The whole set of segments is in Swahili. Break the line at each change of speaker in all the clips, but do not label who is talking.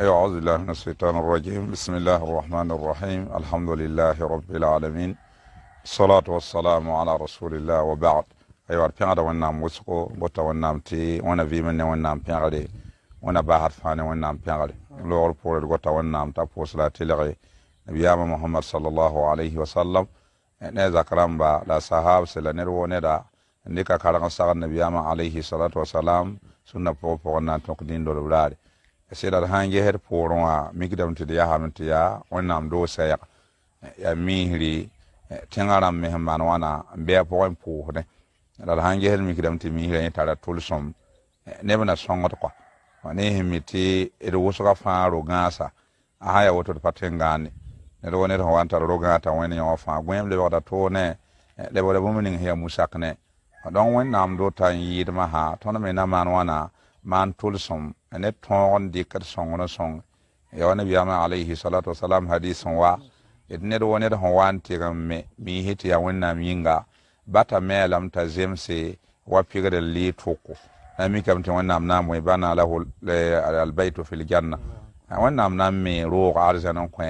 أيوة، أعوذ بالله من الشيطان الرجيم بسم الله الرحمن الرحيم الحمد لله رب العالمين الصلاة والسلام على رسول الله وبعد أيوة بيعد ونام وسقو بطا ونام تي وانا في من ونام بيعد وانا باهر فاني ونام بيعد لور بول بطا ونام تابو صلاة لغي نبي آم محمد صلى الله عليه وسلم نزا كرامبا لا صحاب سلا نرو ندا ndika karanga sagan nabiyama alayhi salatu wasalam sunna pogo pogonna tok din dolo wulaade seedar sãn gesd poorẽ wã mikdame tɩ d yasame tɩ yaa wẽnnaam doosa yag yaa miisri tẽngã rãmb mes maan wãna n bɩ a pʋgẽ pʋʋsdẽ rar sãn gesd mikdame tɩ miisrã yẽ tara tʋlsem neb na sõngd kɔa ne sẽn mi tɩ d wʋsga fãa rogãasa a sã yaa woto d pa tẽngãande ned wa ned sẽn wa n tara rogã t'a wẽnd yã fãa gwẽem lebgda toone lebgda bũmb ning sẽn yaa musak dõnc wẽnnaam do t'a n yɩɩdmã sã tõnd me na maan wãna maan tʋlsem ne tõog n dɩkd sõng ne sõng yaa nabiyaamã alayhi salatu wasalam hadis n wa d ned wa ned sẽn wa n tɩgm me miisẽ tɩ yaa wẽnnaam yĩnga bata mɛɛlame t'a zemse wa pigd n lɩɩ tʋko la mikame tɩ wẽnnaam na n bõe bana lahu albaytu fi ljanna wẽnnaam na n me roog arzãn n kõ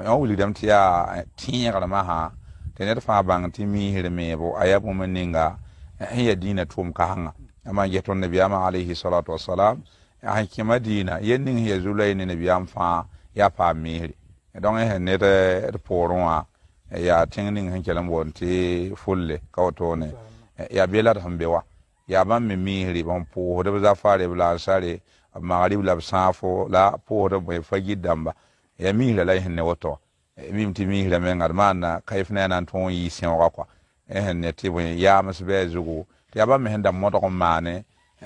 yõ wilgdame tɩ yaa tẽegr masã tɩ ned fãa bãng tɩ miisr meebo a yaa bũmb ninga sẽn yaa dĩinã tʋʋm kãsengã ãmã n ges tõnd nabiyaamã alayhi wasalam E e a kẽma e diina yel ning ya zula ye ne nebiyam fãa yaa paam miisre dõng sẽn ned d pʋʋrẽ wã yaa ning sẽn kell n boond tɩ folle ka wotone yaa be la d sẽn be wa yaa bãmb me miisre bõn pʋʋsd b zafaare b lansare b magrib la b sãa fo la pʋʋsd b bõe fagid dãmba yaa miisrã la sẽn ne woto mim tɩ miisrã menga d maanna kayf na yaa na n tõog n yɩɩ sẽoga koa sẽn ne tɩ bõe yaams bɩ a zugu tɩ yaa bãmb me da modg n maane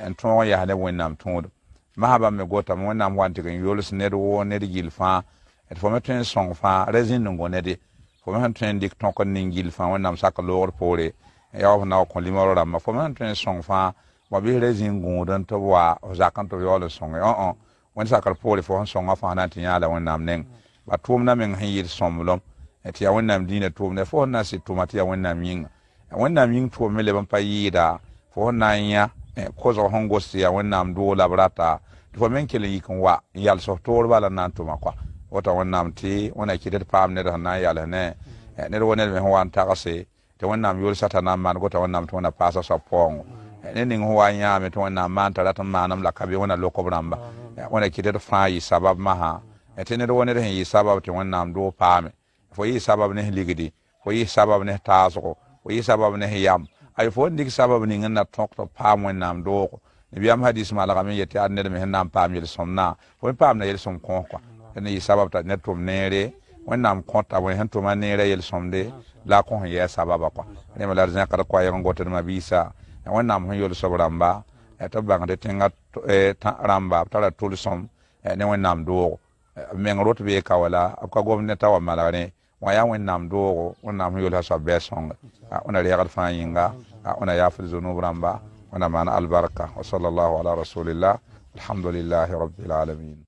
n tõog n yas ne wẽnnaam tũudum mahaba me gota mo nam wan tigen yolos ned wo ned gil fa et fo metren song fa rezin ngo ned fo me tren dik ton kon ning gil fa wonam sak lor pore ya of na ko limo ram fo me tren song fa wa bi rezin ngo don to wa o zakan to yolos song o oh, o oh. won sak pore fo song fa na tin yala wonam neng ba tum na men hin yir somlom et ya wonam dina tum na fo na si tumati ya wonam yinga wonam ying tum me le ban pa yida fo na ya Eh, kozo hongo siya wẽnnaam doola b rata tɩ fo me n kell yik n wa n yalsf toor bala n na n tʋma kɔa wota wẽnnaam tɩ wẽna kɩt d paam ned sẽn na n yals ne ned wa ned me sẽn wa n tagse tɩ wẽnnaam yoolsa t'a na n maan gota wẽnnaam tɩ wẽna paasa soab paoongo ne ning sẽn wa n yãame tɩ wẽnnaam maan t'a rat n maanem la ka be wẽna lokb rãmba wẽna kɩt d fãa yɩ sabab masã tɩ ned wa ned sẽn yɩ sabab tɩ wẽnnaam doog paame fo yɩ sabab ne sẽn ligdi fo yɩ sabab ne taasgo fo yɩ sabab ne sẽn yam ay fo dik sabab ni ngana tok pam wen nam do nabiyam hadis malaka min yete ad nedem nam pam yel somna fo pam na yel som kon kwa ne yi sabab ta ne tum nere wen nam kon ta wen hen tum nere yel somde la kon ye sababa kwa ne mala zan kar kwa yang gotel ma bisa wen nam hen yol sobramba ta bang de tenga e, ramba tara tul som ne wen nam do e, mengrot be kawala ka gomne tawa malare wa ya wẽnnaam doogo wẽnnaam sẽn yools a soab bɩa sõnge wẽna rɛɛgd fãa yĩnga wẽna yaafd zunub rãmba wẽna al baraka wa sallallahu ala rasulillah rabbil alamin